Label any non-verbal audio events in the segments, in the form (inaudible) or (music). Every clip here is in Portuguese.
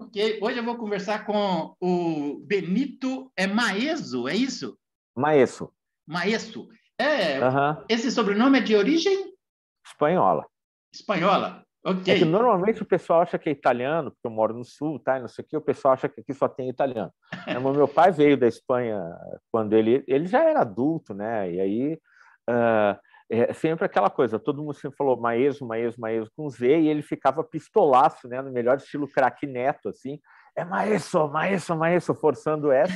Ok, hoje eu vou conversar com o Benito é Maeso, é isso? Maeso. Maeso. É, uhum. Esse sobrenome é de origem? Espanhola. Espanhola, ok. É normalmente o pessoal acha que é italiano, porque eu moro no sul, tá? E não sei o que, o pessoal acha que aqui só tem italiano. (laughs) Mas meu pai veio da Espanha quando ele, ele já era adulto, né? E aí. Uh, é, é sempre aquela coisa, todo mundo sempre falou Maeso, Maeso, Maeso com Z, e ele ficava pistolaço, né, no melhor estilo craque neto, assim, é Maeso, Maeso, Maeso, forçando S,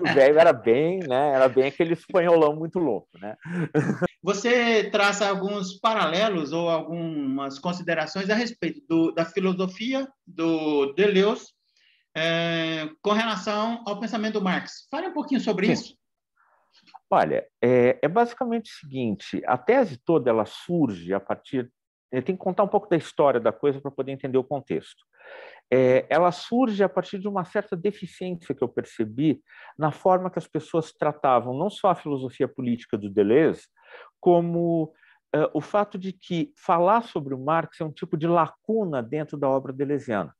o velho era bem, né, era bem aquele espanholão muito louco, né. (laughs) Você traça alguns paralelos ou algumas considerações a respeito do, da filosofia do Deleuze é, com relação ao pensamento do Marx. Fale um pouquinho sobre Sim. isso. Olha, é, é, basicamente o seguinte: a tese toda ela surge a partir. Eu tenho que contar um pouco da história da coisa para poder entender o contexto. É, ela surge a partir de uma certa deficiência que eu percebi na forma que as pessoas tratavam não só a filosofia política do Deleuze, como é, o fato de que falar sobre o Marx é um tipo de lacuna dentro da obra deleziana.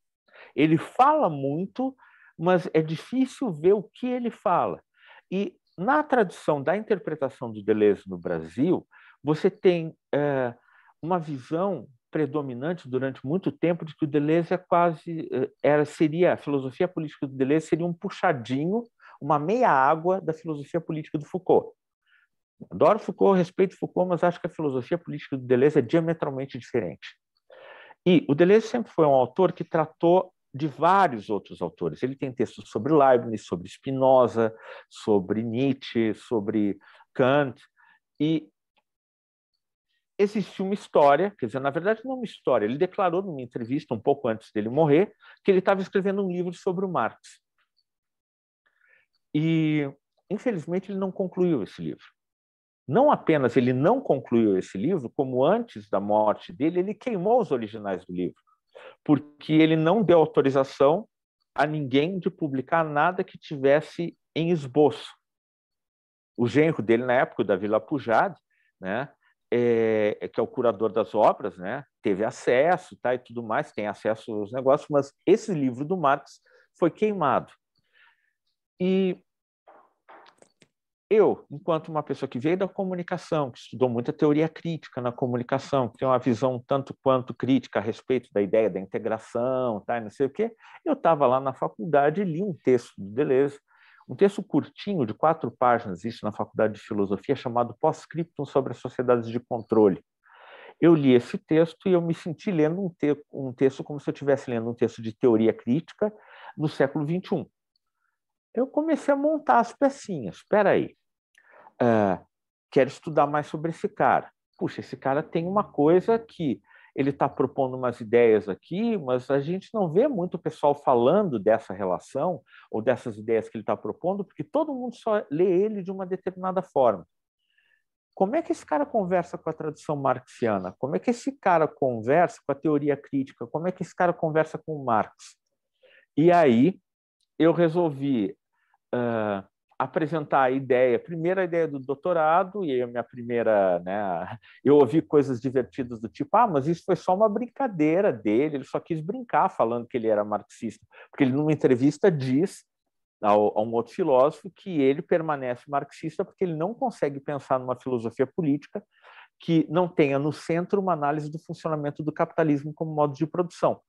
Ele fala muito, mas é difícil ver o que ele fala. E na tradição da interpretação do Deleuze no Brasil, você tem é, uma visão predominante durante muito tempo de que o Deleuze é quase eh, era seria a filosofia política do Deleuze seria um puxadinho, uma meia água da filosofia política do Foucault. Adoro Foucault, respeito Foucault, mas acho que a filosofia política do Deleuze é diametralmente diferente. E o Deleuze sempre foi um autor que tratou de vários outros autores. Ele tem textos sobre Leibniz, sobre Spinoza, sobre Nietzsche, sobre Kant. E existe uma história, quer dizer, na verdade não é uma história, ele declarou numa entrevista um pouco antes dele morrer que ele estava escrevendo um livro sobre o Marx. E, infelizmente, ele não concluiu esse livro. Não apenas ele não concluiu esse livro, como antes da morte dele, ele queimou os originais do livro porque ele não deu autorização a ninguém de publicar nada que tivesse em esboço. O genro dele, na época, da Vila Pujade, né, é, é, que é o curador das obras, né, teve acesso tá, e tudo mais, tem acesso aos negócios, mas esse livro do Marx foi queimado. E eu, enquanto uma pessoa que veio da comunicação, que estudou muita teoria crítica na comunicação, que tem uma visão tanto quanto crítica a respeito da ideia da integração, tá, não sei o quê, eu estava lá na faculdade e li um texto do Deleuze, um texto curtinho de quatro páginas, isso na Faculdade de Filosofia, chamado Pós-Scriptum sobre as Sociedades de Controle. Eu li esse texto e eu me senti lendo um, te um texto como se eu estivesse lendo um texto de teoria crítica no século XXI eu comecei a montar as pecinhas. Espera aí, uh, quero estudar mais sobre esse cara. Puxa, esse cara tem uma coisa que ele está propondo umas ideias aqui, mas a gente não vê muito o pessoal falando dessa relação ou dessas ideias que ele está propondo, porque todo mundo só lê ele de uma determinada forma. Como é que esse cara conversa com a tradição marxiana? Como é que esse cara conversa com a teoria crítica? Como é que esse cara conversa com Marx? E aí eu resolvi uh, apresentar a ideia, a primeira ideia do doutorado, e a minha primeira, né, eu ouvi coisas divertidas do tipo, ah, mas isso foi só uma brincadeira dele, ele só quis brincar falando que ele era marxista, porque ele numa entrevista diz ao, a um outro filósofo que ele permanece marxista porque ele não consegue pensar numa filosofia política que não tenha no centro uma análise do funcionamento do capitalismo como modo de produção.